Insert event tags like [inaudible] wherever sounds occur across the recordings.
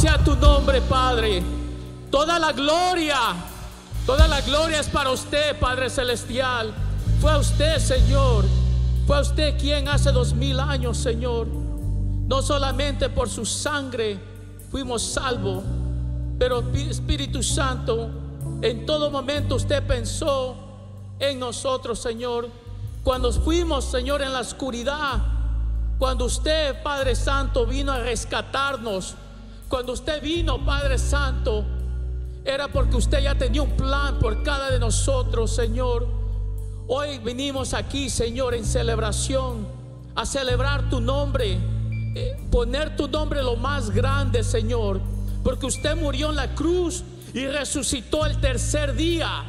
sea tu nombre, Padre. Toda la gloria, toda la gloria es para usted, Padre Celestial. Fue a usted, Señor. Fue a usted quien hace dos mil años, Señor. No solamente por su sangre fuimos salvos, pero Espíritu Santo, en todo momento usted pensó en nosotros, Señor. Cuando fuimos, Señor, en la oscuridad, cuando usted, Padre Santo, vino a rescatarnos cuando usted vino, Padre Santo, era porque usted ya tenía un plan por cada de nosotros, Señor. Hoy vinimos aquí, Señor, en celebración, a celebrar tu nombre, eh, poner tu nombre lo más grande, Señor, porque usted murió en la cruz y resucitó el tercer día.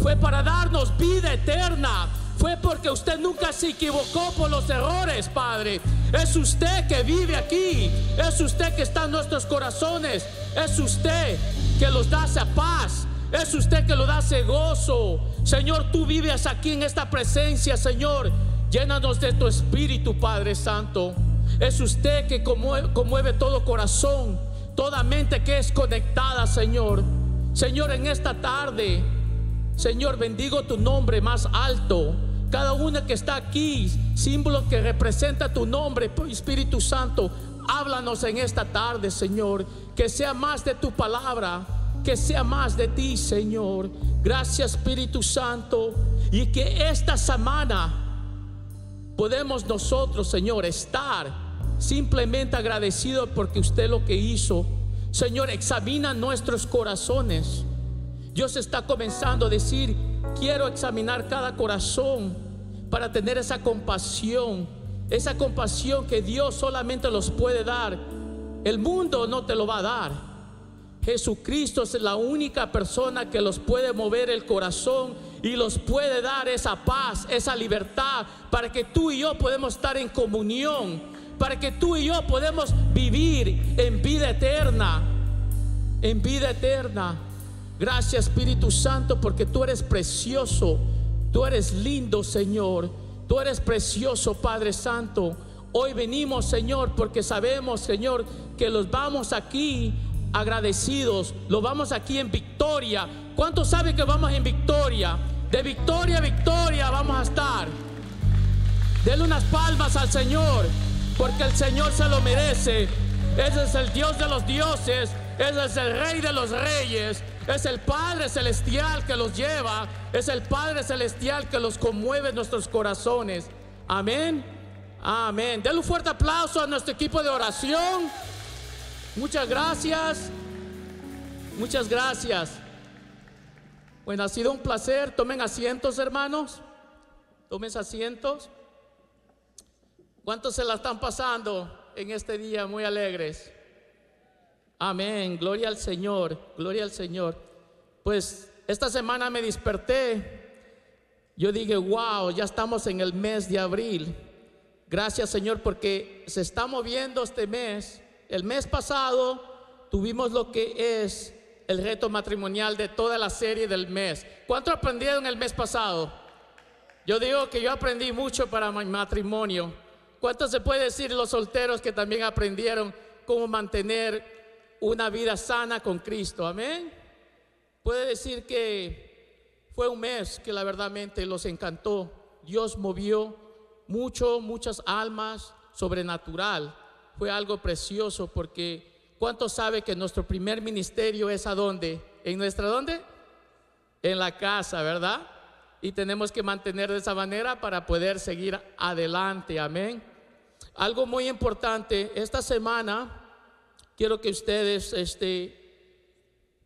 Fue para darnos vida eterna fue porque usted nunca se equivocó por los errores, Padre. Es usted que vive aquí, es usted que está en nuestros corazones, es usted que los da esa paz, es usted que lo da gozo. Señor, tú vives aquí en esta presencia, Señor. Llénanos de tu espíritu, Padre Santo. Es usted que conmueve todo corazón, toda mente que es conectada, Señor. Señor, en esta tarde, Señor, bendigo tu nombre más alto cada una que está aquí, símbolo que representa tu nombre, pues, Espíritu Santo, háblanos en esta tarde, Señor, que sea más de tu palabra, que sea más de ti, Señor. Gracias, Espíritu Santo, y que esta semana podemos nosotros, Señor, estar simplemente agradecidos porque usted lo que hizo. Señor, examina nuestros corazones. Dios está comenzando a decir, quiero examinar cada corazón para tener esa compasión, esa compasión que Dios solamente los puede dar. El mundo no te lo va a dar. Jesucristo es la única persona que los puede mover el corazón y los puede dar esa paz, esa libertad, para que tú y yo podemos estar en comunión, para que tú y yo podemos vivir en vida eterna, en vida eterna. Gracias Espíritu Santo porque tú eres precioso, tú eres lindo Señor, tú eres precioso Padre Santo. Hoy venimos Señor porque sabemos Señor que los vamos aquí agradecidos, los vamos aquí en victoria. ¿Cuántos saben que vamos en victoria? De victoria a victoria vamos a estar. Denle unas palmas al Señor porque el Señor se lo merece. Ese es el Dios de los dioses, ese es el Rey de los reyes. Es el Padre Celestial que los lleva. Es el Padre Celestial que los conmueve en nuestros corazones. Amén. Amén. Denle un fuerte aplauso a nuestro equipo de oración. Muchas gracias. Muchas gracias. Bueno, ha sido un placer. Tomen asientos, hermanos. Tomen asientos. ¿Cuántos se la están pasando en este día muy alegres? Amén, gloria al Señor, gloria al Señor. Pues esta semana me desperté. Yo dije, wow, ya estamos en el mes de abril. Gracias Señor porque se está moviendo este mes. El mes pasado tuvimos lo que es el reto matrimonial de toda la serie del mes. ¿Cuánto aprendieron el mes pasado? Yo digo que yo aprendí mucho para mi matrimonio. ¿Cuánto se puede decir los solteros que también aprendieron cómo mantener una vida sana con Cristo. Amén. Puede decir que fue un mes que la verdaderamente los encantó. Dios movió mucho, muchas almas, sobrenatural. Fue algo precioso porque ¿cuánto sabe que nuestro primer ministerio es a dónde? ¿En nuestra dónde? En la casa, ¿verdad? Y tenemos que mantener de esa manera para poder seguir adelante. Amén. Algo muy importante, esta semana quiero que ustedes este,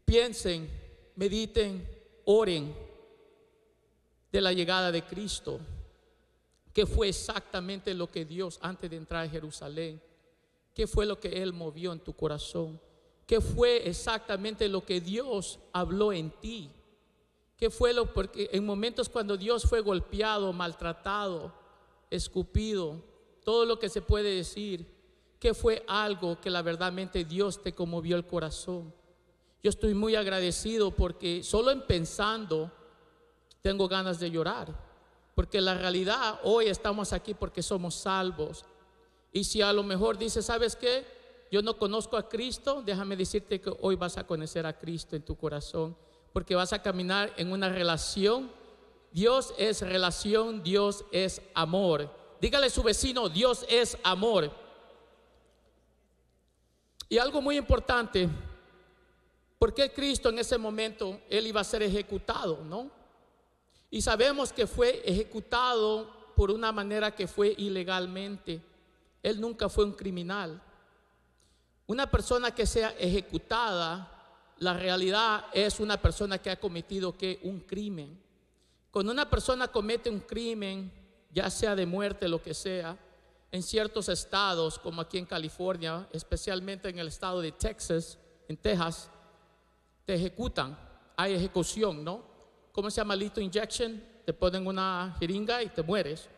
piensen, mediten, oren de la llegada de Cristo, ¿Qué fue exactamente lo que Dios antes de entrar a Jerusalén, qué fue lo que Él movió en tu corazón, qué fue exactamente lo que Dios habló en ti, qué fue lo porque en momentos cuando Dios fue golpeado, maltratado, escupido, todo lo que se puede decir, que fue algo que la verdadmente Dios te conmovió el corazón? Yo estoy muy agradecido porque solo en pensando tengo ganas de llorar. Porque la realidad, hoy estamos aquí porque somos salvos. Y si a lo mejor dices, ¿sabes qué? Yo no conozco a Cristo, déjame decirte que hoy vas a conocer a Cristo en tu corazón. Porque vas a caminar en una relación. Dios es relación, Dios es amor. Dígale a su vecino, Dios es amor. Y algo muy importante, porque Cristo en ese momento, él iba a ser ejecutado, ¿no? Y sabemos que fue ejecutado por una manera que fue ilegalmente. Él nunca fue un criminal. Una persona que sea ejecutada, la realidad es una persona que ha cometido que un crimen. Cuando una persona comete un crimen, ya sea de muerte, lo que sea, en ciertos estados, como aquí en California, especialmente en el estado de Texas, en Texas, te ejecutan, hay ejecución, ¿no? ¿Cómo se llama? Lito injection, te ponen una jeringa y te mueres.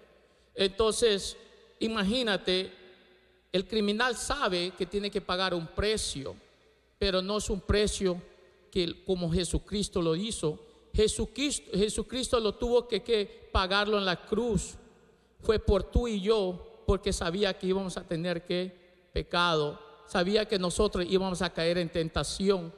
Entonces, imagínate, el criminal sabe que tiene que pagar un precio, pero no es un precio que como Jesucristo lo hizo. Jesucristo, Jesucristo lo tuvo que, que pagarlo en la cruz. Fue por tú y yo porque sabía que íbamos a tener que pecado, sabía que nosotros íbamos a caer en tentación,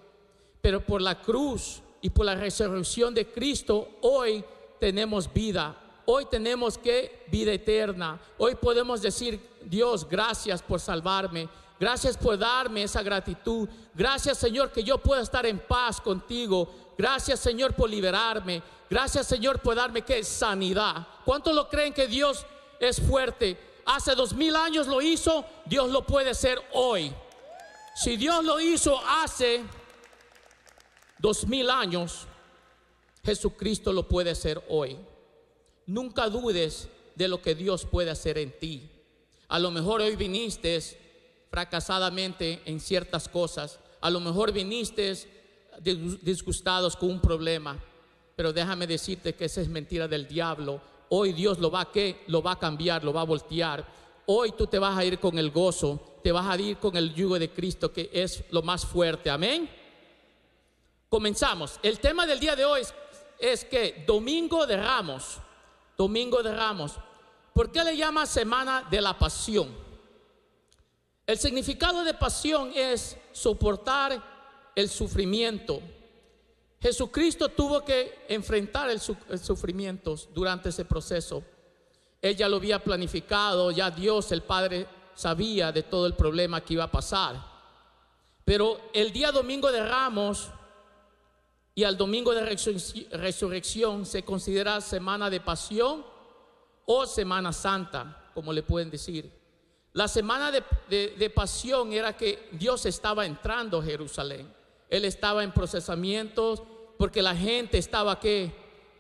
pero por la cruz y por la resurrección de Cristo hoy tenemos vida, hoy tenemos que vida eterna, hoy podemos decir, Dios, gracias por salvarme, Gracias por darme esa gratitud. Gracias Señor que yo pueda estar en paz contigo. Gracias Señor por liberarme. Gracias Señor por darme que sanidad. ¿Cuántos lo creen que Dios es fuerte? hace dos mil años lo hizo, Dios lo puede hacer hoy. Si Dios lo hizo hace dos mil años, Jesucristo lo puede hacer hoy. Nunca dudes de lo que Dios puede hacer en ti. A lo mejor hoy viniste fracasadamente en ciertas cosas. A lo mejor viniste disgustados con un problema. Pero déjame decirte que esa es mentira del diablo Hoy Dios lo va a ¿qué? lo va a cambiar, lo va a voltear. Hoy tú te vas a ir con el gozo, te vas a ir con el yugo de Cristo que es lo más fuerte. Amén. Comenzamos. El tema del día de hoy es, es que Domingo de Ramos, Domingo de Ramos, ¿por qué le llama Semana de la Pasión? El significado de pasión es soportar el sufrimiento, Jesucristo tuvo que enfrentar el, sufrimiento durante ese proceso. Ella lo había planificado, ya Dios, el Padre, sabía de todo el problema que iba a pasar. Pero el día domingo de Ramos y al domingo de resurrección se considera semana de pasión o semana santa, como le pueden decir. La semana de, de pasión era que Dios estaba entrando a Jerusalén. Él estaba en procesamientos, porque la gente estaba que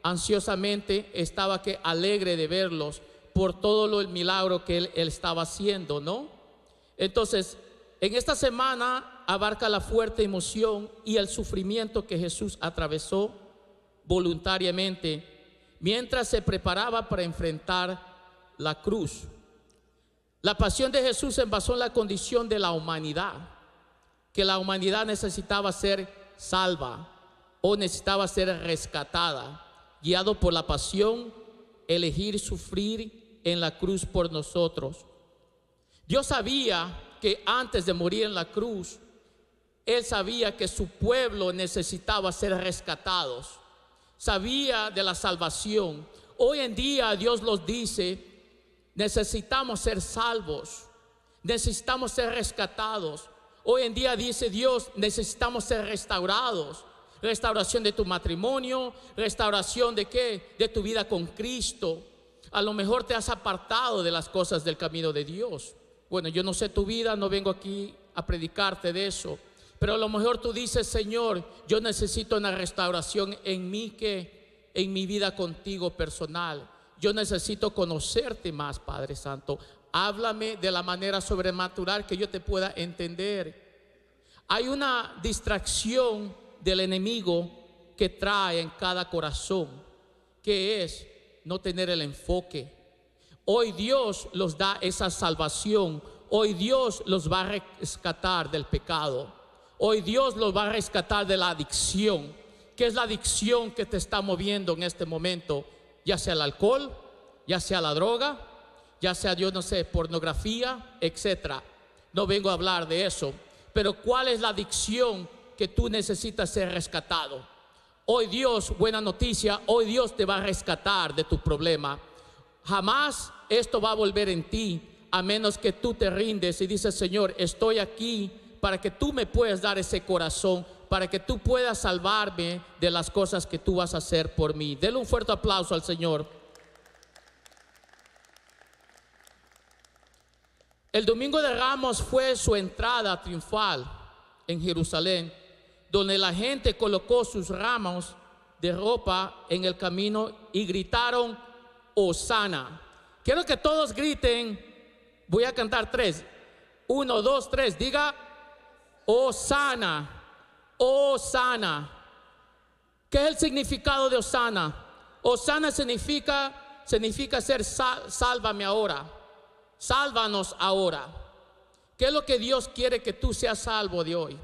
ansiosamente, estaba que alegre de verlos por todo lo, el milagro que él, estaba haciendo, ¿no? Entonces, en esta semana abarca la fuerte emoción y el sufrimiento que Jesús atravesó voluntariamente mientras se preparaba para enfrentar la cruz. La pasión de Jesús se envasó en la condición de la humanidad, que la humanidad necesitaba ser salva o necesitaba ser rescatada, guiado por la pasión, elegir sufrir en la cruz por nosotros. Dios sabía que antes de morir en la cruz, Él sabía que su pueblo necesitaba ser rescatados, sabía de la salvación. Hoy en día Dios los dice, necesitamos ser salvos, necesitamos ser rescatados. Hoy en día dice Dios, necesitamos ser restaurados, restauración de tu matrimonio, restauración de qué? De tu vida con Cristo. A lo mejor te has apartado de las cosas del camino de Dios. Bueno, yo no sé tu vida, no vengo aquí a predicarte de eso. Pero a lo mejor tú dices, Señor, yo necesito una restauración en mí que en mi vida contigo personal. Yo necesito conocerte más, Padre Santo. Háblame de la manera sobrenatural que yo te pueda entender. Hay una distracción del enemigo que trae en cada corazón, que es no tener el enfoque. Hoy Dios los da esa salvación. Hoy Dios los va a rescatar del pecado. Hoy Dios los va a rescatar de la adicción. ¿Qué es la adicción que te está moviendo en este momento? Ya sea el alcohol, ya sea la droga, ya sea, Dios no sé, pornografía, etc. No vengo a hablar de eso. Pero ¿cuál es la adicción que tú necesitas ser rescatado. Hoy Dios, buena noticia, hoy Dios te va a rescatar de tu problema. Jamás esto va a volver en ti a menos que tú te rindes y dices, Señor, estoy aquí para que tú me puedas dar ese corazón, para que tú puedas salvarme de las cosas que tú vas a hacer por mí. Dele un fuerte aplauso al Señor. El Domingo de Ramos fue su entrada triunfal en Jerusalén donde la gente colocó sus ramos de ropa en el camino y gritaron, Osana. Quiero que todos griten, voy a cantar tres. Uno, dos, tres, diga, Osana, Osana. ¿Qué es el significado de Osana? Osana significa, significa ser sálvame ahora, sálvanos ahora. ¿Qué es lo que Dios quiere que tú seas salvo de hoy?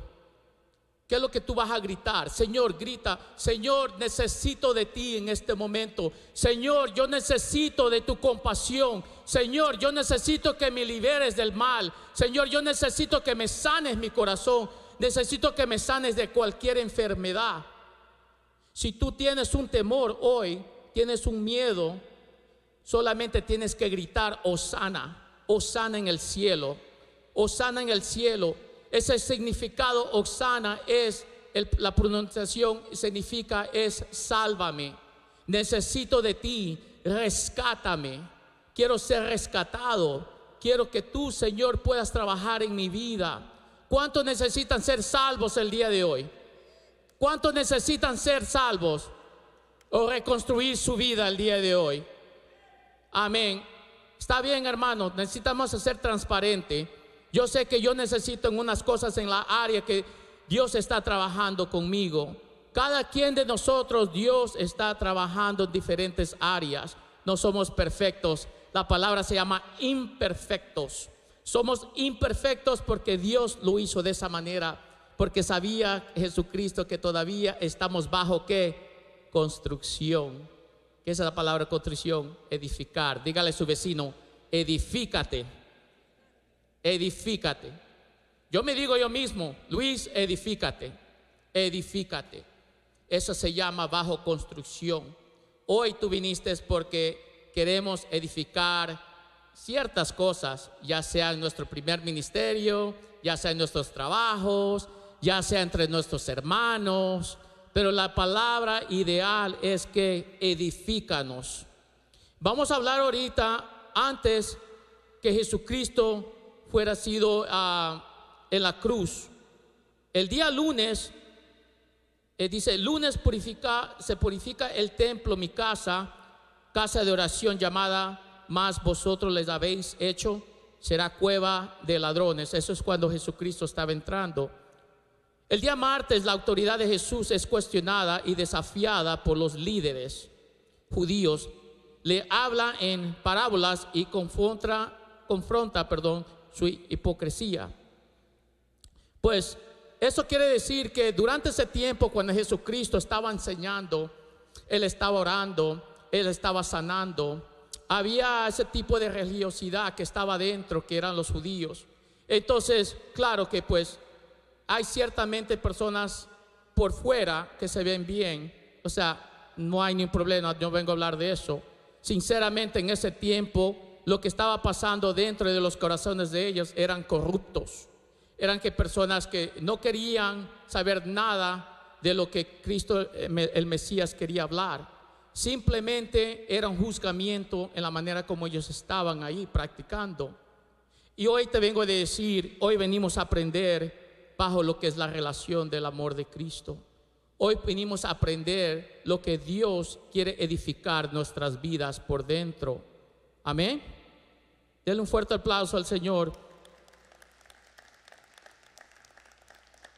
¿Qué es lo que tú vas a gritar? Señor, grita, Señor, necesito de ti en este momento. Señor, yo necesito de tu compasión. Señor, yo necesito que me liberes del mal. Señor, yo necesito que me sanes mi corazón. Necesito que me sanes de cualquier enfermedad. Si tú tienes un temor hoy, tienes un miedo, solamente tienes que gritar, Osana, Osana en el cielo, Osana en el cielo. Ese significado, Oxana, es la pronunciación significa es sálvame. Necesito de ti, rescátame. Quiero ser rescatado. Quiero que tú, Señor, puedas trabajar en mi vida. ¿Cuántos necesitan ser salvos el día de hoy? ¿Cuántos necesitan ser salvos o reconstruir su vida el día de hoy? Amén. Está bien, hermano. necesitamos ser transparentes. Yo sé que yo necesito en unas cosas en la área que Dios está trabajando conmigo. Cada quien de nosotros, Dios está trabajando en diferentes áreas. No somos perfectos. La palabra se llama imperfectos. Somos imperfectos porque Dios lo hizo de esa manera. Porque sabía Jesucristo que todavía estamos bajo qué? Construcción. ¿Qué es la palabra construcción? Edificar. Dígale a su vecino, edifícate edifícate. Yo me digo yo mismo, Luis, edifícate, edifícate. Eso se llama bajo construcción. Hoy tú viniste porque queremos edificar ciertas cosas, ya sea en nuestro primer ministerio, ya sea en nuestros trabajos, ya sea entre nuestros hermanos, pero la palabra ideal es que edifícanos. Vamos a hablar ahorita antes que Jesucristo fuera sido ah, en la cruz. El día lunes, eh, dice, lunes purifica, se purifica el templo, mi casa, casa de oración llamada, más vosotros les habéis hecho, será cueva de ladrones. Eso es cuando Jesucristo estaba entrando. El día martes la autoridad de Jesús es cuestionada y desafiada por los líderes judíos. Le habla en parábolas y confronta, confronta perdón, su hipocresía. Pues eso quiere decir que durante ese tiempo cuando Jesucristo estaba enseñando, Él estaba orando, Él estaba sanando, había ese tipo de religiosidad que estaba dentro, que eran los judíos. Entonces, claro que pues hay ciertamente personas por fuera que se ven bien, o sea, no hay ningún problema, yo vengo a hablar de eso. Sinceramente, en ese tiempo lo que estaba pasando dentro de los corazones de ellos eran corruptos. Eran que personas que no querían saber nada de lo que Cristo, eh, el Mesías, quería hablar. Simplemente era un juzgamiento en la manera como ellos estaban ahí practicando. Y hoy te vengo a decir, hoy venimos a aprender bajo lo que es la relación del amor de Cristo. Hoy venimos a aprender lo que Dios quiere edificar nuestras vidas por dentro. Amén. Denle un fuerte aplauso al Señor.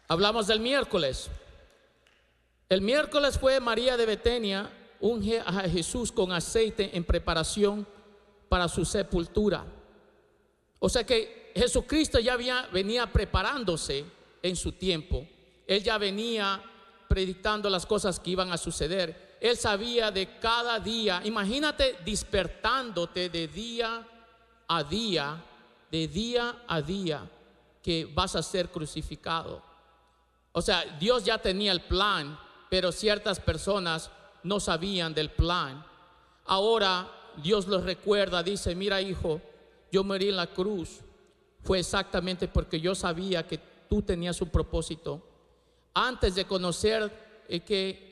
Hablamos del miércoles. El miércoles fue María de Betenia, unge a Jesús con aceite en preparación para su sepultura. O sea que Jesucristo ya había, venía preparándose en su tiempo. Él ya venía predicando las cosas que iban a suceder. Él sabía de cada día. Imagínate despertándote de día a día, de día a día, que vas a ser crucificado. O sea, Dios ya tenía el plan, pero ciertas personas no sabían del plan. Ahora Dios los recuerda, dice, mira hijo, yo morí en la cruz. Fue exactamente porque yo sabía que tú tenías un propósito. Antes de conocer eh, que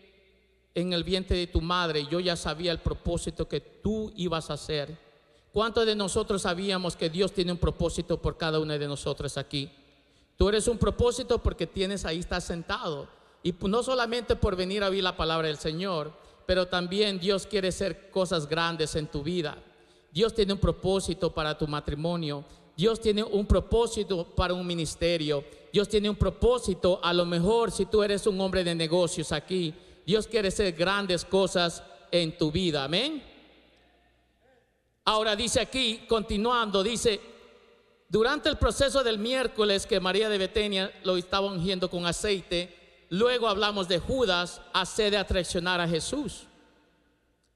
en el vientre de tu madre yo ya sabía el propósito que tú ibas a hacer. ¿Cuántos de nosotros sabíamos que Dios tiene un propósito por cada uno de nosotros aquí? Tú eres un propósito porque tienes ahí, estás sentado. Y no solamente por venir a oír la palabra del Señor, pero también Dios quiere hacer cosas grandes en tu vida. Dios tiene un propósito para tu matrimonio. Dios tiene un propósito para un ministerio. Dios tiene un propósito, a lo mejor si tú eres un hombre de negocios aquí, Dios quiere hacer grandes cosas en tu vida, amén. Ahora dice aquí, continuando, dice, durante el proceso del miércoles que María de Betenia lo estaba ungiendo con aceite, luego hablamos de Judas, hace de traicionar a Jesús.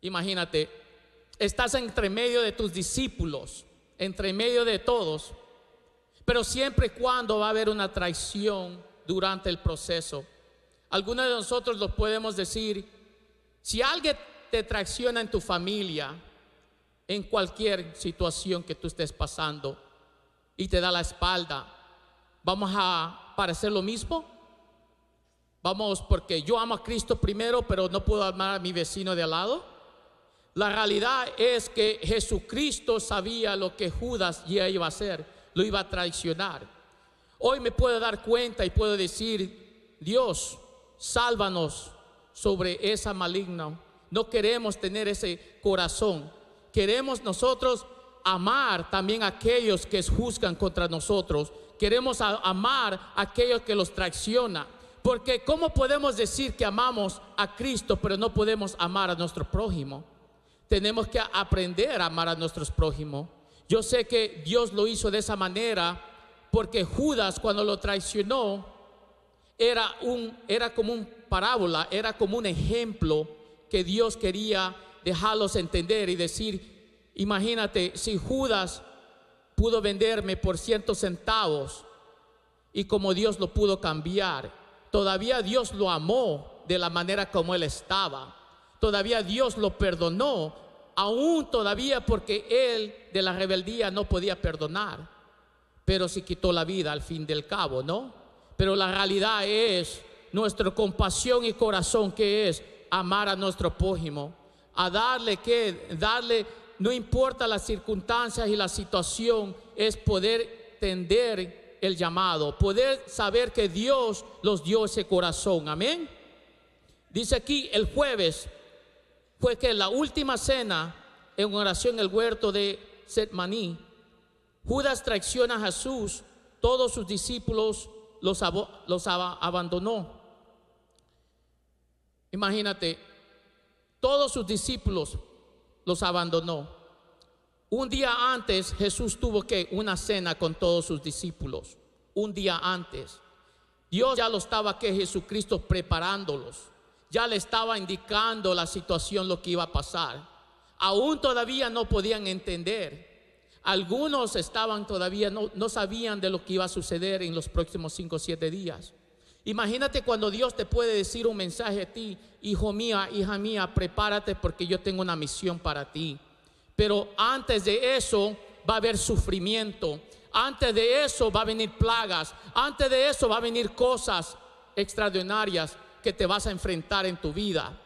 Imagínate, estás entre medio de tus discípulos, entre medio de todos, pero siempre y cuando va a haber una traición durante el proceso. Algunos de nosotros lo podemos decir, si alguien te traiciona en tu familia, en cualquier situación que tú estés pasando y te da la espalda, ¿vamos a parecer lo mismo? Vamos, porque yo amo a Cristo primero, pero no puedo amar a mi vecino de al lado. La realidad es que Jesucristo sabía lo que Judas ya iba a hacer, lo iba a traicionar. Hoy me puedo dar cuenta y puedo decir, Dios, sálvanos sobre esa maligna. No queremos tener ese corazón. Queremos nosotros amar también a aquellos que juzgan contra nosotros. Queremos amar a aquellos que los traiciona, Porque ¿cómo podemos decir que amamos a Cristo pero no podemos amar a nuestro prójimo? Tenemos que aprender a amar a nuestros prójimos. Yo sé que Dios lo hizo de esa manera porque Judas cuando lo traicionó, era, un, era como una parábola, era como un ejemplo que Dios quería dejarlos entender y decir, imagínate, si Judas pudo venderme por cientos centavos y como Dios lo pudo cambiar, todavía Dios lo amó de la manera como él estaba, todavía Dios lo perdonó, aún todavía porque él de la rebeldía no podía perdonar, pero si quitó la vida al fin del cabo, ¿no? Pero la realidad es nuestra compasión y corazón que es amar a nuestro prójimo, a darle que, darle, no importa las circunstancias y la situación, es poder tender el llamado, poder saber que Dios los dio ese corazón, amén. Dice aquí el jueves fue que la última cena en oración en el huerto de Setmaní, Judas traiciona a Jesús, todos sus discípulos los, abandonó. Imagínate, todos sus discípulos los abandonó. Un día antes Jesús tuvo que una cena con todos sus discípulos. Un día antes. Dios ya lo estaba que Jesucristo preparándolos. Ya le estaba indicando la situación, lo que iba a pasar. Aún todavía no podían entender. Algunos estaban todavía, no, no sabían de lo que iba a suceder en los próximos 5 o 7 días. Imagínate cuando Dios te puede decir un mensaje a ti, hijo mía, hija mía, prepárate porque yo tengo una misión para ti. Pero antes de eso va a haber sufrimiento, antes de eso va a venir plagas, antes de eso va a venir cosas extraordinarias que te vas a enfrentar en tu vida.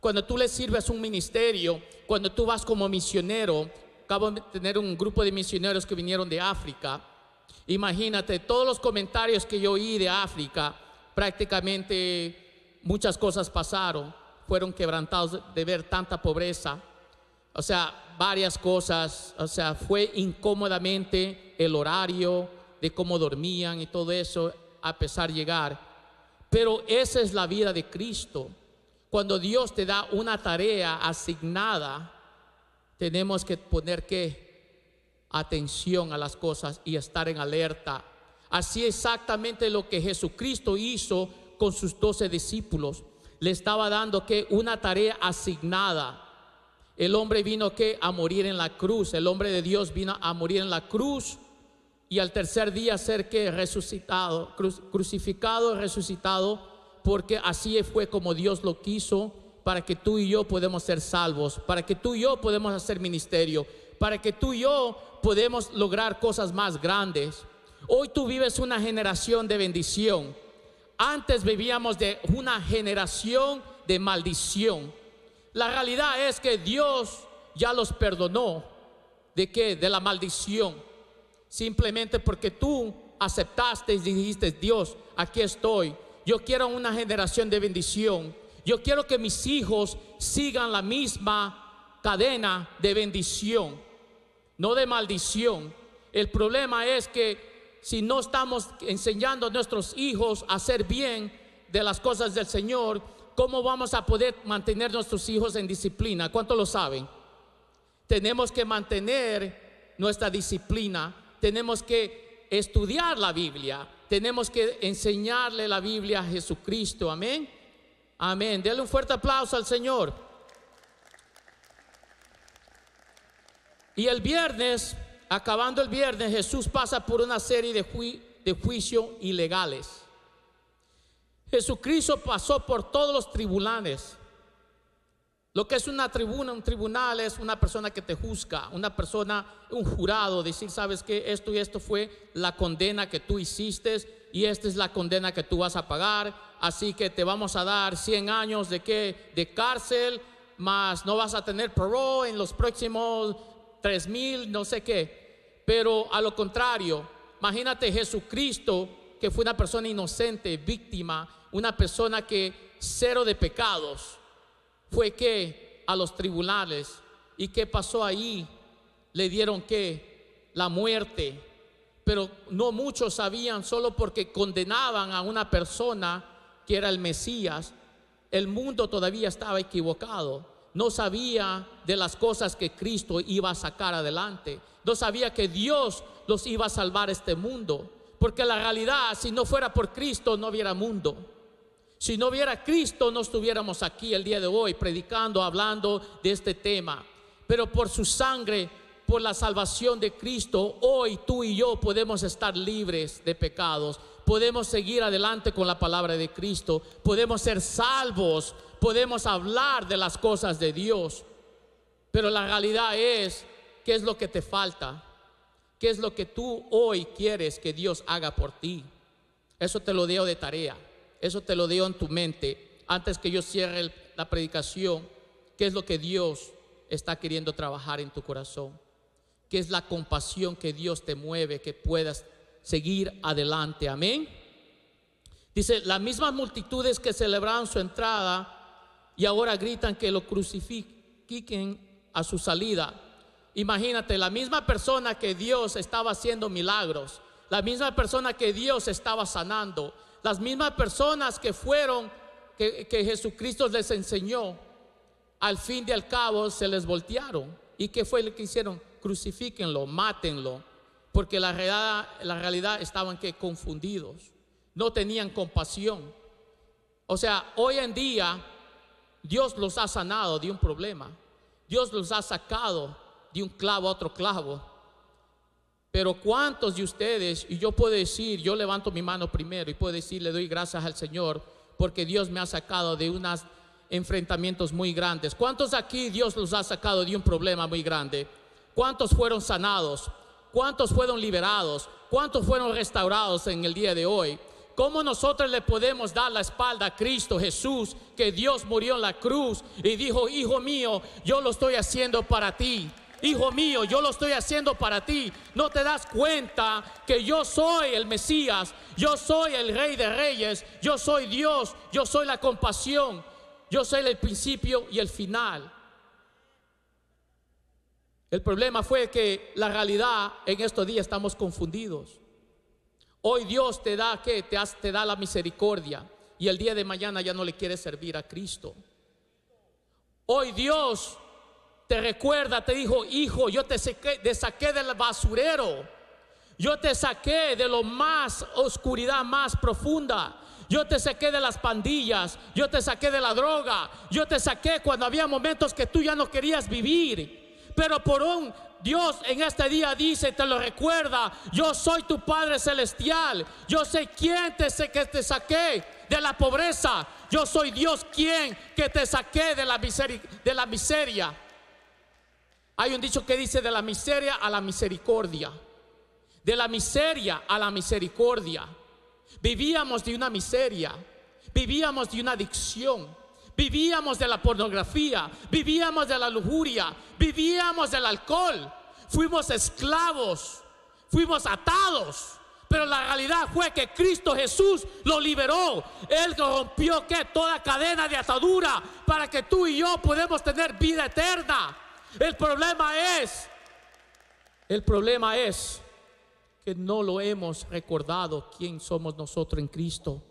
Cuando tú le sirves un ministerio, cuando tú vas como misionero, acabo de tener un grupo de misioneros que vinieron de África. Imagínate todos los comentarios que yo oí de África, prácticamente muchas cosas pasaron, fueron quebrantados de ver tanta pobreza, o sea, varias cosas, o sea, fue incómodamente el horario de cómo dormían y todo eso a pesar de llegar. Pero esa es la vida de Cristo. Cuando Dios te da una tarea asignada, tenemos que poner que atención a las cosas y estar en alerta. Así exactamente lo que Jesucristo hizo con sus doce discípulos. Le estaba dando que una tarea asignada. El hombre vino que a morir en la cruz. El hombre de Dios vino a morir en la cruz y al tercer día ser que resucitado, crucificado, resucitado, porque así fue como Dios lo quiso para que tú y yo podemos ser salvos, para que tú y yo podemos hacer ministerio, para que tú y yo podemos lograr cosas más grandes. Hoy tú vives una generación de bendición. Antes vivíamos de una generación de maldición. La realidad es que Dios ya los perdonó. ¿De qué? De la maldición. Simplemente porque tú aceptaste y dijiste, Dios, aquí estoy. Yo quiero una generación de bendición. Yo quiero que mis hijos sigan la misma cadena de bendición, no de maldición. El problema es que si no estamos enseñando a nuestros hijos a hacer bien de las cosas del Señor, ¿cómo vamos a poder mantener nuestros hijos en disciplina? ¿Cuánto lo saben? Tenemos que mantener nuestra disciplina, tenemos que estudiar la Biblia, tenemos que enseñarle la Biblia a Jesucristo, amén. Amén. Dale un fuerte aplauso al Señor. Y el viernes, acabando el viernes, Jesús pasa por una serie de, de juicios ilegales. Jesucristo pasó por todos los tribunales. Lo que es una tribuna, un tribunal es una persona que te juzga, una persona, un jurado, decir, sabes que esto y esto fue la condena que tú hiciste y esta es la condena que tú vas a pagar así que te vamos a dar 100 años de, qué? de cárcel, más no vas a tener parole en los próximos 3000, mil, no sé qué. Pero a lo contrario, imagínate Jesucristo, que fue una persona inocente, víctima, una persona que cero de pecados, fue que a los tribunales, ¿y qué pasó ahí? Le dieron que la muerte, pero no muchos sabían solo porque condenaban a una persona que era el Mesías, el mundo todavía estaba equivocado. No sabía de las cosas que Cristo iba a sacar adelante. No sabía que Dios los iba a salvar este mundo. Porque la realidad, si no fuera por Cristo, no hubiera mundo. Si no hubiera Cristo, no estuviéramos aquí el día de hoy predicando, hablando de este tema. Pero por su sangre, por la salvación de Cristo, hoy tú y yo podemos estar libres de pecados podemos seguir adelante con la palabra de Cristo, podemos ser salvos, podemos hablar de las cosas de Dios. Pero la realidad es, ¿qué es lo que te falta? ¿Qué es lo que tú hoy quieres que Dios haga por ti? Eso te lo dio de tarea, eso te lo dio en tu mente. Antes que yo cierre la predicación, ¿qué es lo que Dios está queriendo trabajar en tu corazón? ¿Qué es la compasión que Dios te mueve que puedas seguir adelante. Amén. Dice, las mismas multitudes que celebraron su entrada y ahora gritan que lo crucifiquen a su salida. Imagínate, la misma persona que Dios estaba haciendo milagros, la misma persona que Dios estaba sanando, las mismas personas que fueron, que, Jesucristo les enseñó, al fin y al cabo se les voltearon. ¿Y qué fue lo que hicieron? Crucifíquenlo, mátenlo porque la realidad, la realidad estaban que confundidos, no tenían compasión. O sea, hoy en día Dios los ha sanado de un problema, Dios los ha sacado de un clavo a otro clavo. Pero cuántos de ustedes, y yo puedo decir, yo levanto mi mano primero y puedo decir, le doy gracias al Señor, porque Dios me ha sacado de unos enfrentamientos muy grandes. ¿Cuántos aquí Dios los ha sacado de un problema muy grande? ¿Cuántos fueron sanados? cuántos fueron liberados, cuántos fueron restaurados en el día de hoy. ¿Cómo nosotros le podemos dar la espalda a Cristo Jesús, que Dios murió en la cruz y dijo, hijo mío, yo lo estoy haciendo para ti? Hijo mío, yo lo estoy haciendo para ti. No te das cuenta que yo soy el Mesías, yo soy el Rey de Reyes, yo soy Dios, yo soy la compasión, yo soy el principio y el final. El problema fue que la realidad en estos días estamos confundidos. Hoy Dios te da que te, te da la misericordia y el día de mañana ya no le quieres servir a Cristo. Hoy Dios te recuerda, te dijo, hijo, yo te saqué del basurero, yo te saqué de lo más oscuridad, más profunda. Yo te saqué de las pandillas, yo te saqué de la droga, yo te saqué cuando había momentos que tú ya no querías vivir pero por un Dios en este día dice, te lo recuerda, yo soy tu Padre Celestial, yo sé quién te, sé que te saqué de la pobreza, yo soy Dios quien que te saqué de la, de la miseria. Hay un dicho que dice de la miseria a la misericordia, de la miseria a la misericordia. Vivíamos de una miseria, vivíamos de una adicción, vivíamos de la pornografía, vivíamos de la lujuria, vivíamos del alcohol, fuimos esclavos, fuimos atados. Pero la realidad fue que Cristo Jesús lo liberó. Él rompió que toda cadena de atadura para que tú y yo podemos tener vida eterna. El problema es, el problema es que no lo hemos recordado quién somos nosotros en Cristo.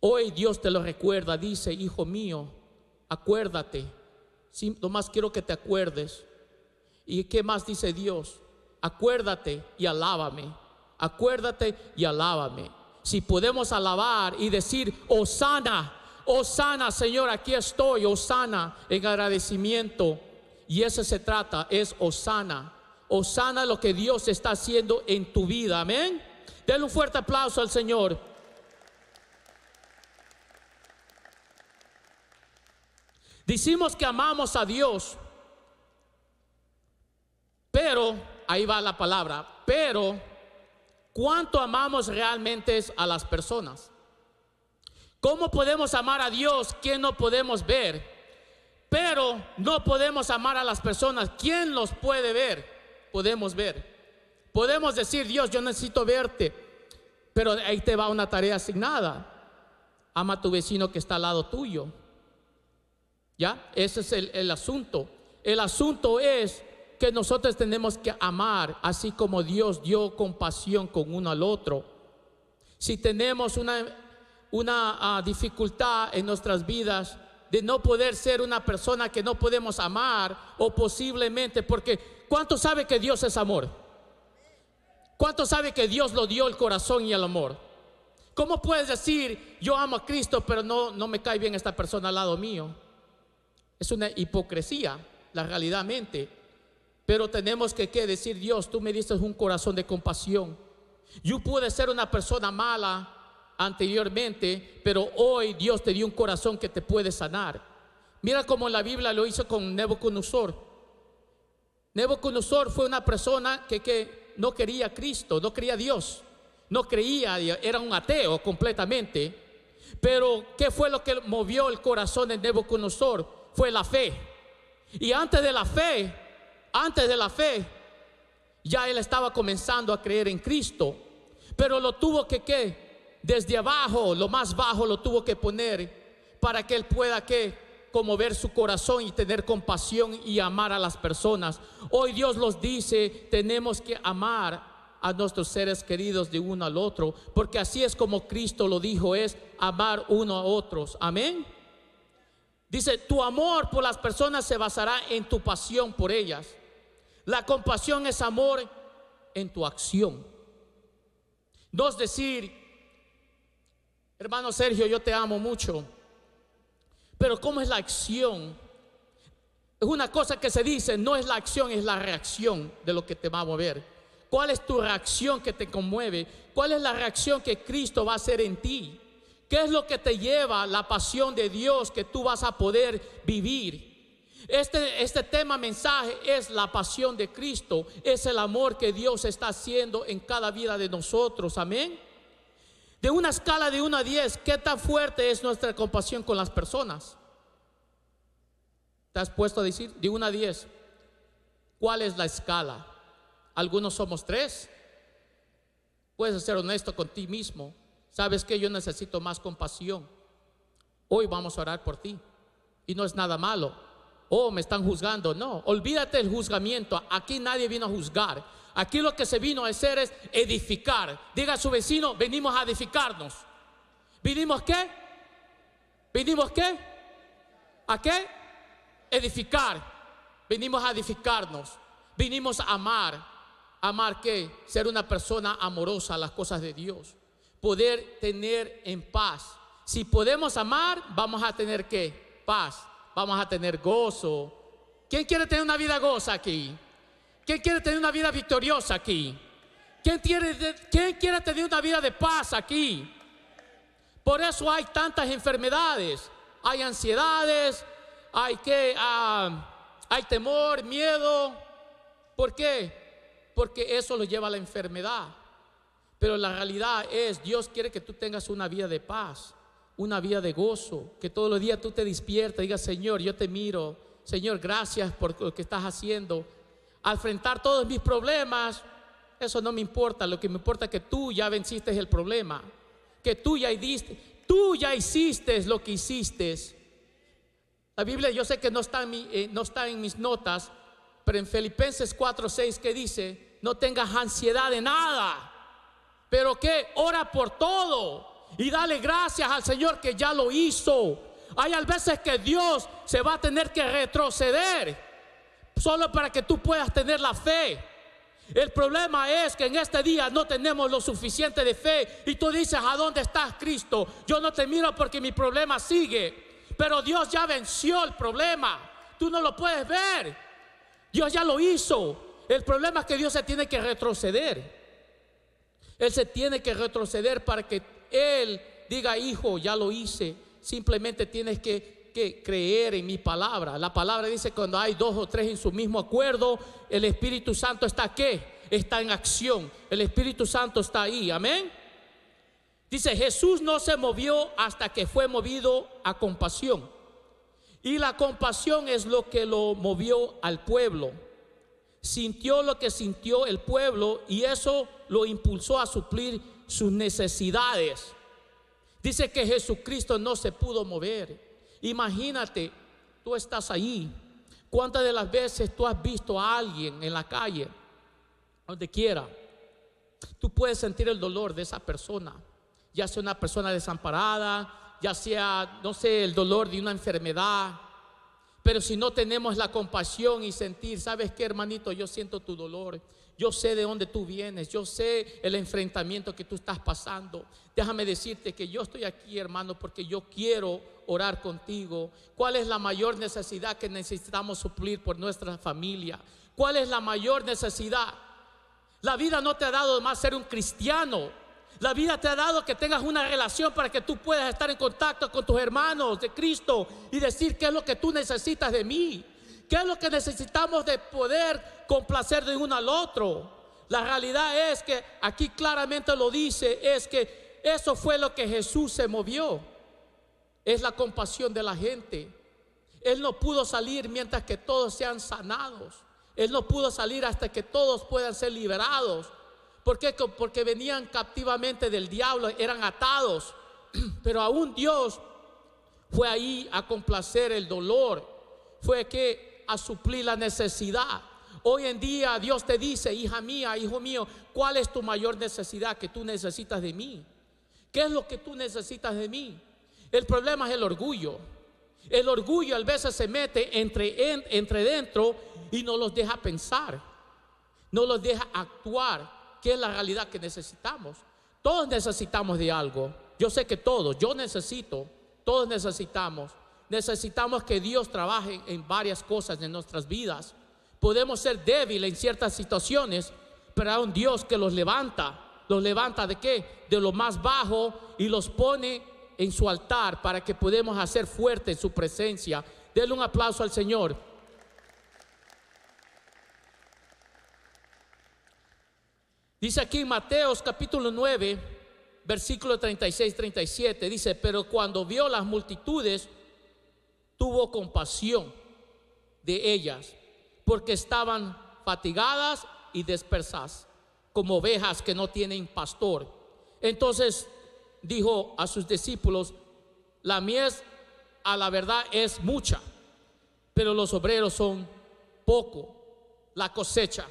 Hoy Dios te lo recuerda, dice, hijo mío, acuérdate. no más quiero que te acuerdes. ¿Y qué más dice Dios? Acuérdate y alábame. Acuérdate y alábame. Si podemos alabar y decir, Osana, Osana, Señor, aquí estoy, Osana, en agradecimiento. Y eso se trata, es Osana. Osana lo que Dios está haciendo en tu vida, amén. Denle un fuerte aplauso al Señor. Decimos que amamos a Dios, pero, ahí va la palabra, pero, ¿cuánto amamos realmente a las personas? ¿Cómo podemos amar a Dios Que no podemos ver? Pero no podemos amar a las personas. ¿Quién los puede ver? Podemos ver. Podemos decir, Dios, yo necesito verte. Pero ahí te va una tarea asignada. Ama a tu vecino que está al lado tuyo. ¿Ya? Ese es el, asunto. El asunto es que nosotros tenemos que amar, así como Dios dio compasión con uno al otro. Si tenemos una, ah, dificultad en nuestras vidas de no poder ser una persona que no podemos amar o posiblemente, porque ¿cuánto sabe que Dios es amor? ¿Cuánto sabe que Dios lo dio el corazón y el amor? ¿Cómo puedes decir, yo amo a Cristo, pero no, no me cae bien esta persona al lado mío? Es una hipocresía, la realidad mente. Pero tenemos que decir, Dios, tú me dices un corazón de compasión. Yo pude ser una persona mala anteriormente, pero hoy Dios te dio un corazón que te puede sanar. Mira cómo la Biblia lo hizo con Nebuchadnezzar, Nebuchadnezzar fue una persona que, que no quería Cristo, no quería a Dios, no creía, era un ateo completamente. Pero ¿qué fue lo que movió el corazón de Nebuchadnezzar fue la fe. Y antes de la fe, antes de la fe, ya él estaba comenzando a creer en Cristo, pero lo tuvo que que desde abajo, lo más bajo lo tuvo que poner para que él pueda que conmover su corazón y tener compasión y amar a las personas. Hoy Dios los dice, tenemos que amar a nuestros seres queridos de uno al otro, porque así es como Cristo lo dijo, es amar uno a otros. Amén. Dice, tu amor por las personas se basará en tu pasión por ellas. La compasión es amor en tu acción. No es decir, hermano Sergio, yo te amo mucho, pero ¿cómo es la acción? Es una cosa que se dice, no es la acción, es la reacción de lo que te va a mover. ¿Cuál es tu reacción que te conmueve? ¿Cuál es la reacción que Cristo va a hacer en ti? ¿Qué es lo que te lleva la pasión de Dios que tú vas a poder vivir? Este, este tema, mensaje, es la pasión de Cristo, es el amor que Dios está haciendo en cada vida de nosotros, amén. De una escala de 1 a 10, ¿qué tan fuerte es nuestra compasión con las personas? ¿Te has puesto a decir? De 1 a 10, ¿cuál es la escala? Algunos somos tres. Puedes ser honesto con ti mismo. ¿Sabes que Yo necesito más compasión. Hoy vamos a orar por ti. Y no es nada malo. Oh, me están juzgando. No, olvídate el juzgamiento. Aquí nadie vino a juzgar. Aquí lo que se vino a hacer es edificar. Diga a su vecino, venimos a edificarnos. ¿Vinimos qué? ¿Vinimos qué? ¿A qué? Edificar. Venimos a edificarnos. Vinimos a amar. ¿Amar qué? Ser una persona amorosa a las cosas de Dios poder tener en paz. Si podemos amar, vamos a tener que Paz, vamos a tener gozo. ¿Quién quiere tener una vida goza aquí? ¿Quién quiere tener una vida victoriosa aquí? ¿Quién, tiene, ¿Quién quiere tener una vida de paz aquí? Por eso hay tantas enfermedades, hay ansiedades, hay que, ah, hay temor, miedo. ¿Por qué? Porque eso lo lleva a la enfermedad. Pero la realidad es, Dios quiere que tú tengas una vida de paz, una vida de gozo, que todos los días tú te despiertas, digas, Señor, yo te miro, Señor, gracias por lo que estás haciendo. Al enfrentar todos mis problemas, eso no me importa, lo que me importa es que tú ya venciste el problema, que tú ya hiciste, tú ya hiciste lo que hiciste. La Biblia yo sé que no está en, eh, no está en mis notas, pero en Filipenses 4, 6 que dice, no tengas ansiedad de nada pero que ora por todo y dale gracias al Señor que ya lo hizo. Hay a veces que Dios se va a tener que retroceder solo para que tú puedas tener la fe. El problema es que en este día no tenemos lo suficiente de fe y tú dices, ¿a dónde estás Cristo? Yo no te miro porque mi problema sigue, pero Dios ya venció el problema. Tú no lo puedes ver. Dios ya lo hizo. El problema es que Dios se tiene que retroceder. Él se tiene que retroceder para que Él diga, hijo, ya lo hice. Simplemente tienes que, creer en mi palabra. La palabra dice, cuando hay dos o tres en su mismo acuerdo, el Espíritu Santo está qué? Está en acción. El Espíritu Santo está ahí. Amén. Dice, Jesús no se movió hasta que fue movido a compasión. Y la compasión es lo que lo movió al pueblo. Sintió lo que sintió el pueblo y eso lo impulsó a suplir sus necesidades. Dice que Jesucristo no se pudo mover. Imagínate, tú estás ahí ¿Cuántas de las veces tú has visto a alguien en la calle, donde quiera? Tú puedes sentir el dolor de esa persona, ya sea una persona desamparada, ya sea, no sé, el dolor de una enfermedad. Pero si no tenemos la compasión y sentir, ¿sabes qué, hermanito? Yo siento tu dolor. Yo sé de dónde tú vienes, yo sé el enfrentamiento que tú estás pasando. Déjame decirte que yo estoy aquí, hermano, porque yo quiero orar contigo. ¿Cuál es la mayor necesidad que necesitamos suplir por nuestra familia? ¿Cuál es la mayor necesidad? La vida no te ha dado más ser un cristiano. La vida te ha dado que tengas una relación para que tú puedas estar en contacto con tus hermanos de Cristo y decir qué es lo que tú necesitas de mí. ¿Qué es lo que necesitamos de poder complacer de uno al otro? La realidad es que aquí claramente lo dice, es que eso fue lo que Jesús se movió. Es la compasión de la gente. Él no pudo salir mientras que todos sean sanados. Él no pudo salir hasta que todos puedan ser liberados. ¿Por qué? Porque venían captivamente del diablo, eran atados. [clears throat] Pero aún Dios fue ahí a complacer el dolor. Fue que a suplir la necesidad. Hoy en día Dios te dice, hija mía, hijo mío, ¿cuál es tu mayor necesidad que tú necesitas de mí? ¿Qué es lo que tú necesitas de mí? El problema es el orgullo. El orgullo a veces se mete entre, entre dentro y no los deja pensar, no los deja actuar, que es la realidad que necesitamos. Todos necesitamos de algo. Yo sé que todos, yo necesito, todos necesitamos necesitamos que Dios trabaje en varias cosas de nuestras vidas. Podemos ser débiles en ciertas situaciones, pero hay un Dios que los levanta. ¿Los levanta de qué? De lo más bajo y los pone en su altar para que podamos hacer fuerte en su presencia. Denle un aplauso al Señor. Dice aquí Mateos capítulo 9, versículo 36-37, dice, pero cuando vio las multitudes, tuvo compasión de ellas, porque estaban fatigadas y dispersas, como ovejas que no tienen pastor. Entonces dijo a sus discípulos, la mies a la verdad es mucha, pero los obreros son poco. La cosecha,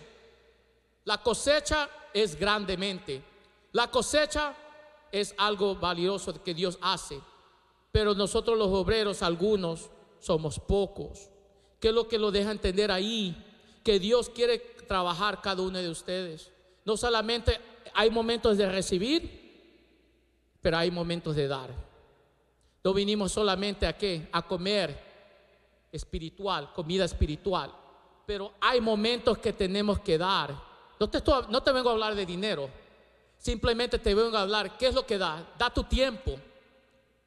la cosecha es grandemente. La cosecha es algo valioso que Dios hace, pero nosotros los obreros, algunos, somos pocos. ¿Qué es lo que lo deja entender ahí? Que Dios quiere trabajar cada uno de ustedes. No solamente hay momentos de recibir, pero hay momentos de dar. No vinimos solamente a qué? A comer espiritual, comida espiritual. Pero hay momentos que tenemos que dar. No te, estoy, no te vengo a hablar de dinero. Simplemente te vengo a hablar qué es lo que da. Da tu tiempo.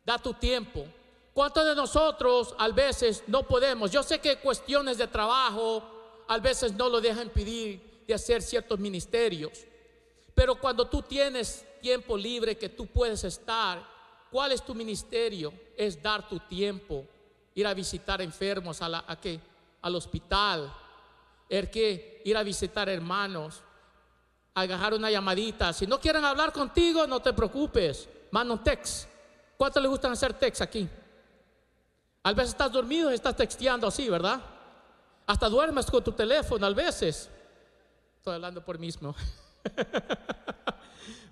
Da tu tiempo ¿Cuántos de nosotros a veces no podemos? Yo sé que cuestiones de trabajo a veces no lo dejan pedir de hacer ciertos ministerios, pero cuando tú tienes tiempo libre que tú puedes estar, ¿cuál es tu ministerio? Es dar tu tiempo, ir a visitar enfermos, a, la, a Al hospital, el ¿Er que ir a visitar hermanos, agarrar una llamadita. Si no quieren hablar contigo, no te preocupes, Mando un text. ¿Cuántos le gustan hacer text aquí? A veces estás dormido y estás texteando así, ¿verdad? Hasta duermes con tu teléfono a veces. Estoy hablando por mí mismo. [laughs]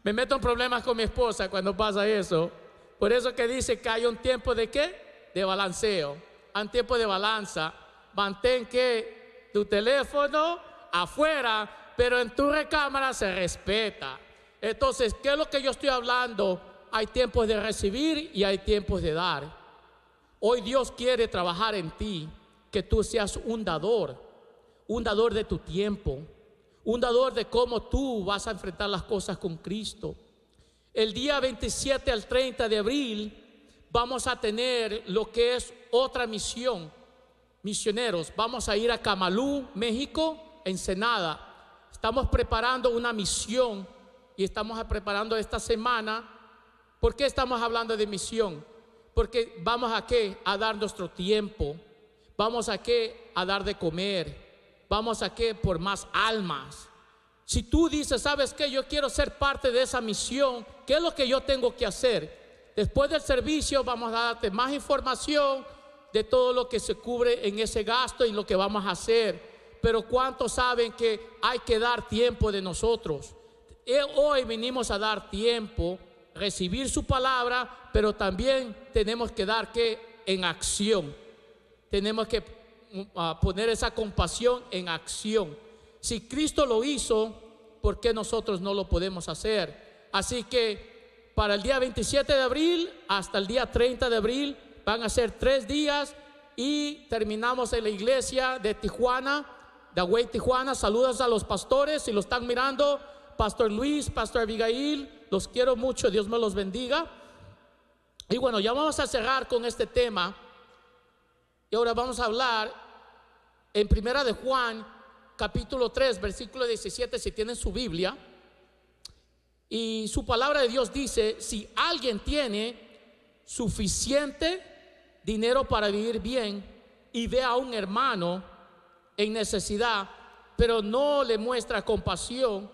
Me meto en problemas con mi esposa cuando pasa eso. Por eso que dice que hay un tiempo de qué? De balanceo. Hay un tiempo de balanza. Mantén que tu teléfono afuera, pero en tu recámara se respeta. Entonces, ¿qué es lo que yo estoy hablando? Hay tiempos de recibir y hay tiempos de dar. Hoy Dios quiere trabajar en ti, que tú seas un dador, un dador de tu tiempo, un dador de cómo tú vas a enfrentar las cosas con Cristo. El día 27 al 30 de abril vamos a tener lo que es otra misión. Misioneros, vamos a ir a Camalú, México, Ensenada. Estamos preparando una misión y estamos preparando esta semana. ¿Por qué estamos hablando de misión? Porque vamos a qué? A dar nuestro tiempo. Vamos a qué? A dar de comer. Vamos a qué? Por más almas. Si tú dices, ¿sabes qué? Yo quiero ser parte de esa misión. ¿Qué es lo que yo tengo que hacer? Después del servicio vamos a darte más información de todo lo que se cubre en ese gasto y lo que vamos a hacer. Pero ¿cuántos saben que hay que dar tiempo de nosotros? Eh, hoy venimos a dar tiempo recibir su palabra, pero también tenemos que dar que en acción. Tenemos que mm, ah, poner esa compasión en acción. Si Cristo lo hizo, ¿por qué nosotros no lo podemos hacer? Así que para el día 27 de abril hasta el día 30 de abril van a ser tres días y terminamos en la iglesia de Tijuana, de Agüey Tijuana. Saludos a los pastores si lo están mirando, Pastor Luis, Pastor Abigail, los quiero mucho, Dios me los bendiga. Y bueno, ya vamos a cerrar con este tema. Y ahora vamos a hablar en Primera de Juan, capítulo 3, versículo 17, si tienen su Biblia. Y su palabra de Dios dice, si alguien tiene suficiente dinero para vivir bien y ve a un hermano en necesidad, pero no le muestra compasión,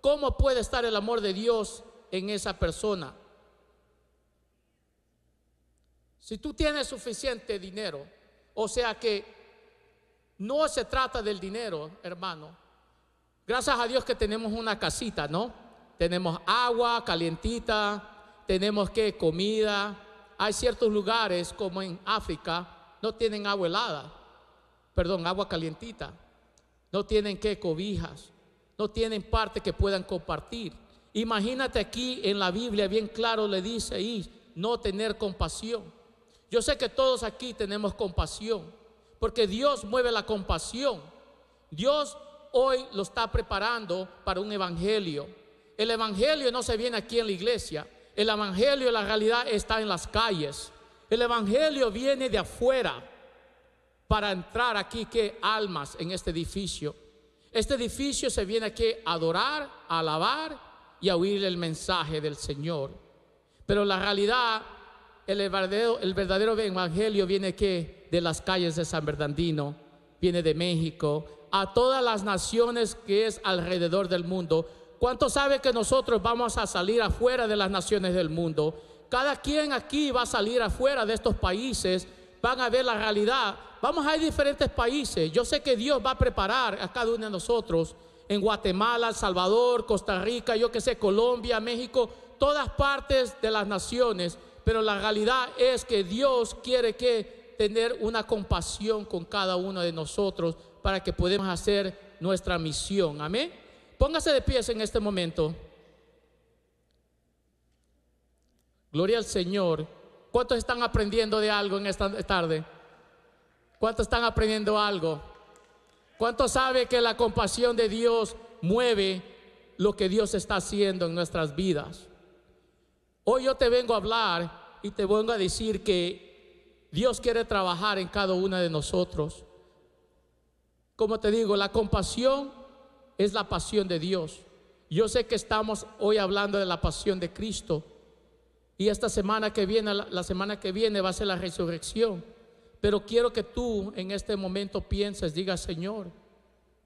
¿Cómo puede estar el amor de Dios en esa persona? Si tú tienes suficiente dinero, o sea que no se trata del dinero, hermano. Gracias a Dios que tenemos una casita, ¿no? Tenemos agua calientita, tenemos que comida. Hay ciertos lugares como en África, no tienen agua helada, perdón, agua calientita. No tienen que cobijas no tienen parte que puedan compartir. Imagínate aquí en la Biblia, bien claro le dice ahí, no tener compasión. Yo sé que todos aquí tenemos compasión, porque Dios mueve la compasión. Dios hoy lo está preparando para un evangelio. El evangelio no se viene aquí en la iglesia. El evangelio, la realidad, está en las calles. El evangelio viene de afuera para entrar aquí, que almas en este edificio. Este edificio se viene aquí a adorar, a alabar y a oír el mensaje del Señor. Pero la realidad, el verdadero, el verdadero evangelio viene que de las calles de San Bernardino, viene de México, a todas las naciones que es alrededor del mundo. ¿Cuánto sabe que nosotros vamos a salir afuera de las naciones del mundo? Cada quien aquí va a salir afuera de estos países, van a ver la realidad vamos a ir a diferentes países. Yo sé que Dios va a preparar a cada uno de nosotros en Guatemala, El Salvador, Costa Rica, yo que sé, Colombia, México, todas partes de las naciones. Pero la realidad es que Dios quiere que tener una compasión con cada uno de nosotros para que podamos hacer nuestra misión. Amén. Póngase de pies en este momento. Gloria al Señor. ¿Cuántos están aprendiendo de algo en esta tarde? ¿Cuántos están aprendiendo algo? ¿Cuántos saben que la compasión de Dios mueve lo que Dios está haciendo en nuestras vidas? Hoy yo te vengo a hablar y te vengo a decir que Dios quiere trabajar en cada una de nosotros. Como te digo, la compasión es la pasión de Dios. Yo sé que estamos hoy hablando de la pasión de Cristo. Y esta semana que viene, la semana que viene va a ser la resurrección. Pero quiero que tú en este momento pienses, diga Señor,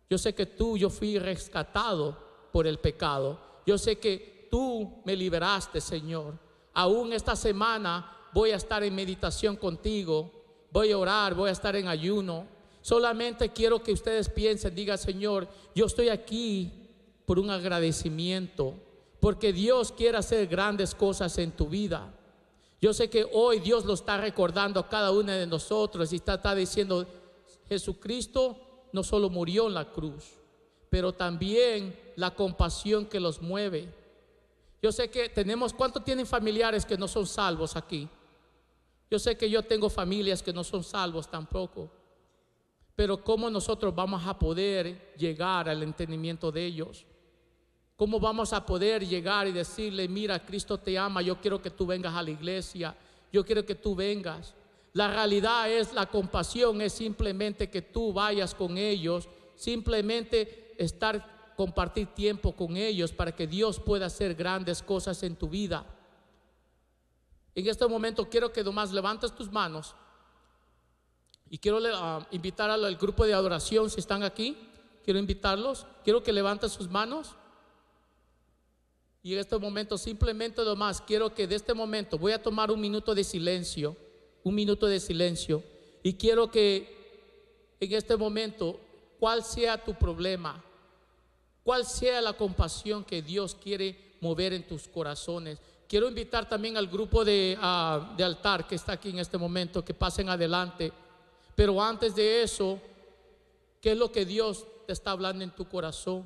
yo sé que tú, yo fui rescatado por el pecado. Yo sé que tú me liberaste, Señor. Aún esta semana voy a estar en meditación contigo. Voy a orar, voy a estar en ayuno. Solamente quiero que ustedes piensen, diga Señor, yo estoy aquí por un agradecimiento, porque Dios quiere hacer grandes cosas en tu vida. Yo sé que hoy Dios lo está recordando a cada uno de nosotros y está, está diciendo, Jesucristo no solo murió en la cruz, pero también la compasión que los mueve. Yo sé que tenemos, ¿cuántos tienen familiares que no son salvos aquí? Yo sé que yo tengo familias que no son salvos tampoco. Pero ¿cómo nosotros vamos a poder llegar al entendimiento de ellos? ¿Cómo vamos a poder llegar y decirle, mira, Cristo te ama, yo quiero que tú vengas a la iglesia, yo quiero que tú vengas? La realidad es, la compasión es simplemente que tú vayas con ellos, simplemente estar, compartir tiempo con ellos para que Dios pueda hacer grandes cosas en tu vida. En este momento quiero que nomás levantes tus manos y quiero ah, invitar al, al grupo de adoración, si están aquí, quiero invitarlos, quiero que levantes sus manos. Y en este momento simplemente lo quiero que de este momento voy a tomar un minuto de silencio, un minuto de silencio, y quiero que en este momento, cuál sea tu problema, cuál sea la compasión que Dios quiere mover en tus corazones. Quiero invitar también al grupo de, ah, de altar que está aquí en este momento, que pasen adelante. Pero antes de eso, ¿qué es lo que Dios te está hablando en tu corazón?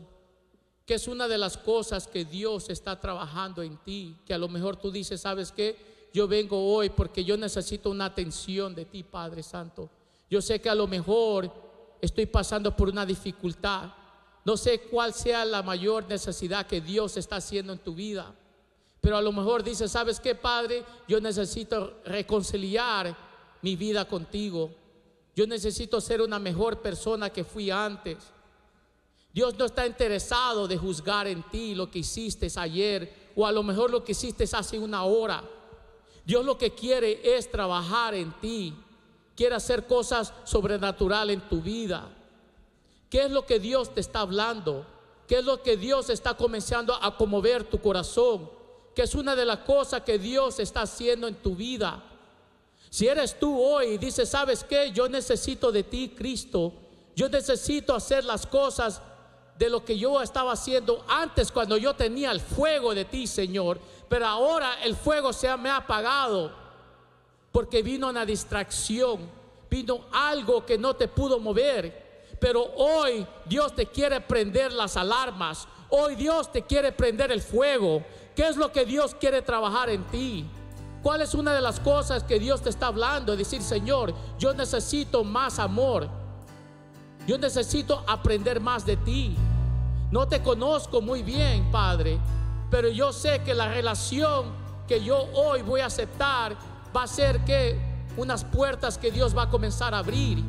que es una de las cosas que Dios está trabajando en ti, que a lo mejor tú dices, ¿sabes qué? Yo vengo hoy porque yo necesito una atención de ti, Padre Santo. Yo sé que a lo mejor estoy pasando por una dificultad. No sé cuál sea la mayor necesidad que Dios está haciendo en tu vida. Pero a lo mejor dices, ¿sabes qué, Padre? Yo necesito reconciliar mi vida contigo. Yo necesito ser una mejor persona que fui antes. Dios no está interesado de juzgar en ti lo que hiciste ayer o a lo mejor lo que hiciste hace una hora. Dios lo que quiere es trabajar en ti. Quiere hacer cosas sobrenaturales en tu vida. ¿Qué es lo que Dios te está hablando? ¿Qué es lo que Dios está comenzando a conmover tu corazón? ¿Qué es una de las cosas que Dios está haciendo en tu vida. Si eres tú hoy y dices, ¿sabes qué? Yo necesito de ti, Cristo. Yo necesito hacer las cosas de lo que yo estaba haciendo antes cuando yo tenía el fuego de ti, Señor. Pero ahora el fuego se me ha apagado porque vino una distracción, vino algo que no te pudo mover. Pero hoy Dios te quiere prender las alarmas, hoy Dios te quiere prender el fuego. ¿Qué es lo que Dios quiere trabajar en ti? ¿Cuál es una de las cosas que Dios te está hablando? Decir, Señor, yo necesito más amor. Yo necesito aprender más de ti. No te conozco muy bien, Padre, pero yo sé que la relación que yo hoy voy a aceptar va a ser que unas puertas que Dios va a comenzar a abrir.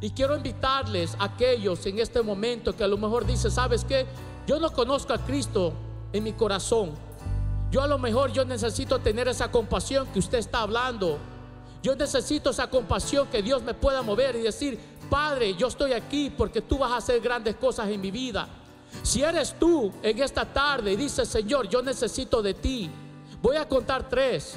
Y quiero invitarles a aquellos en este momento que a lo mejor dice ¿sabes qué? Yo no conozco a Cristo en mi corazón. Yo a lo mejor yo necesito tener esa compasión que usted está hablando. Yo necesito esa compasión que Dios me pueda mover y decir, Padre, yo estoy aquí porque tú vas a hacer grandes cosas en mi vida. Si eres tú en esta tarde y dices, Señor, yo necesito de ti, voy a contar tres.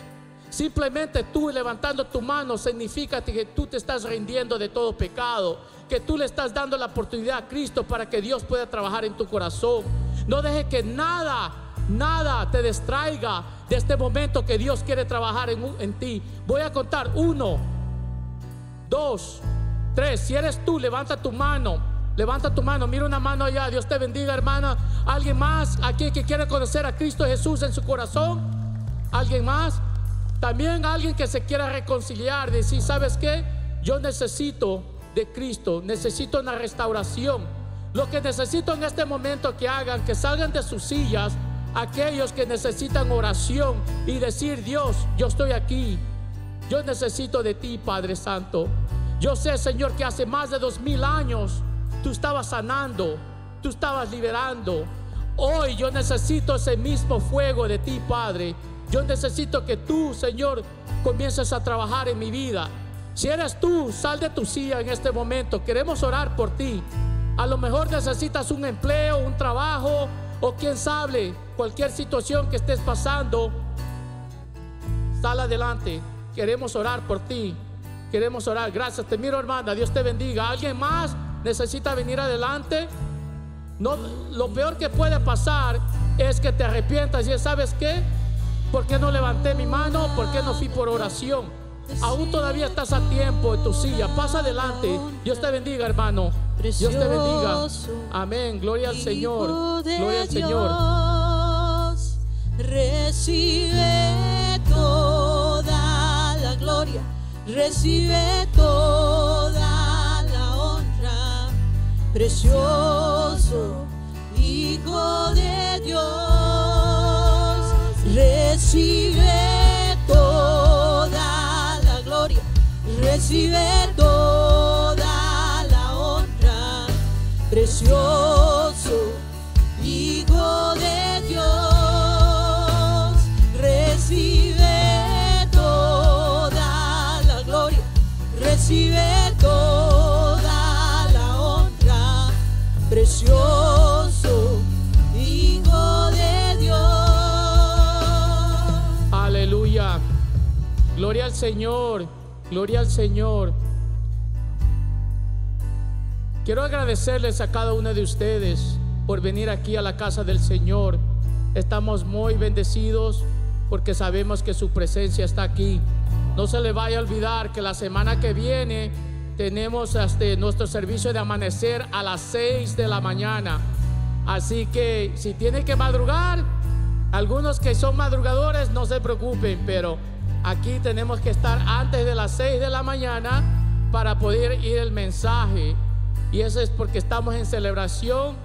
Simplemente tú levantando tu mano significa que tú te estás rindiendo de todo pecado, que tú le estás dando la oportunidad a Cristo para que Dios pueda trabajar en tu corazón. No Deje que nada, nada te distraiga de este momento que Dios quiere trabajar en, en ti. Voy a contar uno, dos, Tres, si eres tú, levanta tu mano. Levanta tu mano, mira una mano allá. Dios te bendiga, hermana. ¿Alguien más aquí que quiere conocer a Cristo Jesús en su corazón? ¿Alguien más? También alguien que se quiera reconciliar, decir, ¿sabes qué? Yo necesito de Cristo, necesito una restauración. Lo que necesito en este momento que hagan, que salgan de sus sillas aquellos que necesitan oración y decir, Dios, yo estoy aquí, yo necesito de ti, Padre Santo. Yo sé, Señor, que hace más de dos mil años tú estabas sanando, tú estabas liberando. Hoy yo necesito ese mismo fuego de ti, Padre. Yo necesito que tú, Señor, comiences a trabajar en mi vida. Si eres tú, sal de tu silla en este momento. Queremos orar por ti. A lo mejor necesitas un empleo, un trabajo o quién sabe, cualquier situación que estés pasando. Sal adelante. Queremos orar por ti. Queremos orar. Gracias. Te miro, hermana. Dios te bendiga. ¿Alguien más necesita venir adelante? No, lo peor que puede pasar es que te arrepientas y sabes qué, ¿por qué no levanté mi mano? ¿Por qué no fui por oración? Aún todavía estás a tiempo en tu silla. Pasa adelante. Dios te bendiga, hermano. Dios te bendiga. Amén. Gloria al Señor. Gloria al Señor. Recibe toda la gloria recibe toda la honra, precioso Hijo de Dios, recibe toda la gloria, recibe toda la honra, precioso Gloria al Señor, gloria al Señor. Quiero agradecerles a cada uno de ustedes por venir aquí a la casa del Señor. Estamos muy bendecidos porque sabemos que su presencia está aquí. No se le vaya a olvidar que la semana que viene tenemos hasta nuestro servicio de amanecer a las 6 de la mañana. Así que si tiene que madrugar, algunos que son madrugadores no se preocupen, pero Aquí tenemos que estar antes de las 6 de la mañana para poder ir el mensaje. Y eso es porque estamos en celebración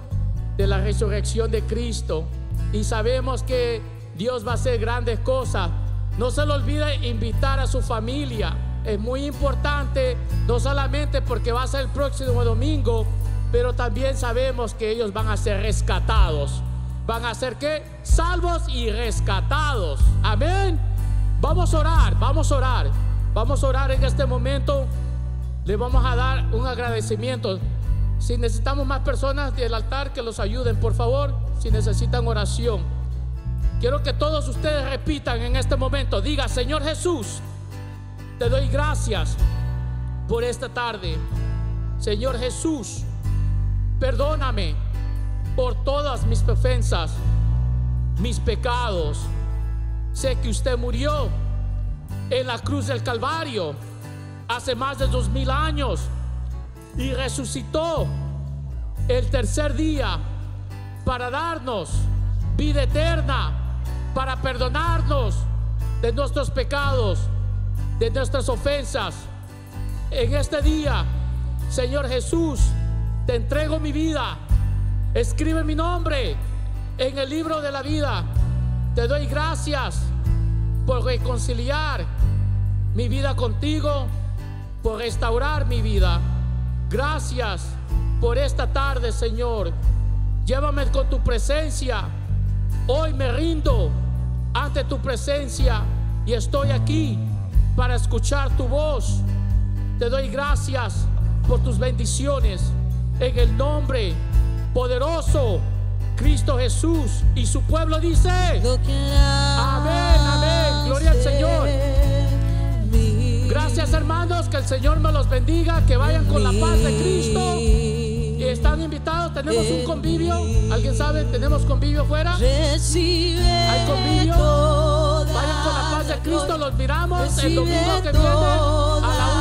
de la resurrección de Cristo. Y sabemos que Dios va a hacer grandes cosas. No se le olvide invitar a su familia. Es muy importante, no solamente porque va a ser el próximo domingo, pero también sabemos que ellos van a ser rescatados. ¿Van a ser qué? Salvos y rescatados. Amén. Vamos a orar, vamos a orar. Vamos a orar en este momento. Le vamos a dar un agradecimiento. Si necesitamos más personas del altar que los ayuden, por favor, si necesitan oración. Quiero que todos ustedes repitan en este momento, diga, Señor Jesús, te doy gracias por esta tarde. Señor Jesús, perdóname por todas mis ofensas, mis pecados Sé que usted murió en la cruz del Calvario hace más de dos mil años y resucitó el tercer día para darnos vida eterna, para perdonarnos de nuestros pecados, de nuestras ofensas. En este día, Señor Jesús, te entrego mi vida. Escribe mi nombre en el libro de la vida. Te doy gracias por reconciliar mi vida contigo, por restaurar mi vida. Gracias por esta tarde, Señor. Llévame con tu presencia. Hoy me rindo ante tu presencia y estoy aquí para escuchar tu voz. Te doy gracias por tus bendiciones en el nombre poderoso Cristo Jesús y su pueblo dice amén amén Gloria al Señor. Gracias hermanos, que el Señor me los bendiga, que vayan con la paz de Cristo. Y están invitados, tenemos un convivio. ¿Alguien sabe? ¿Tenemos convivio fuera? ¿Hay convivio? Vayan con la paz de Cristo, los miramos el domingo que viene a la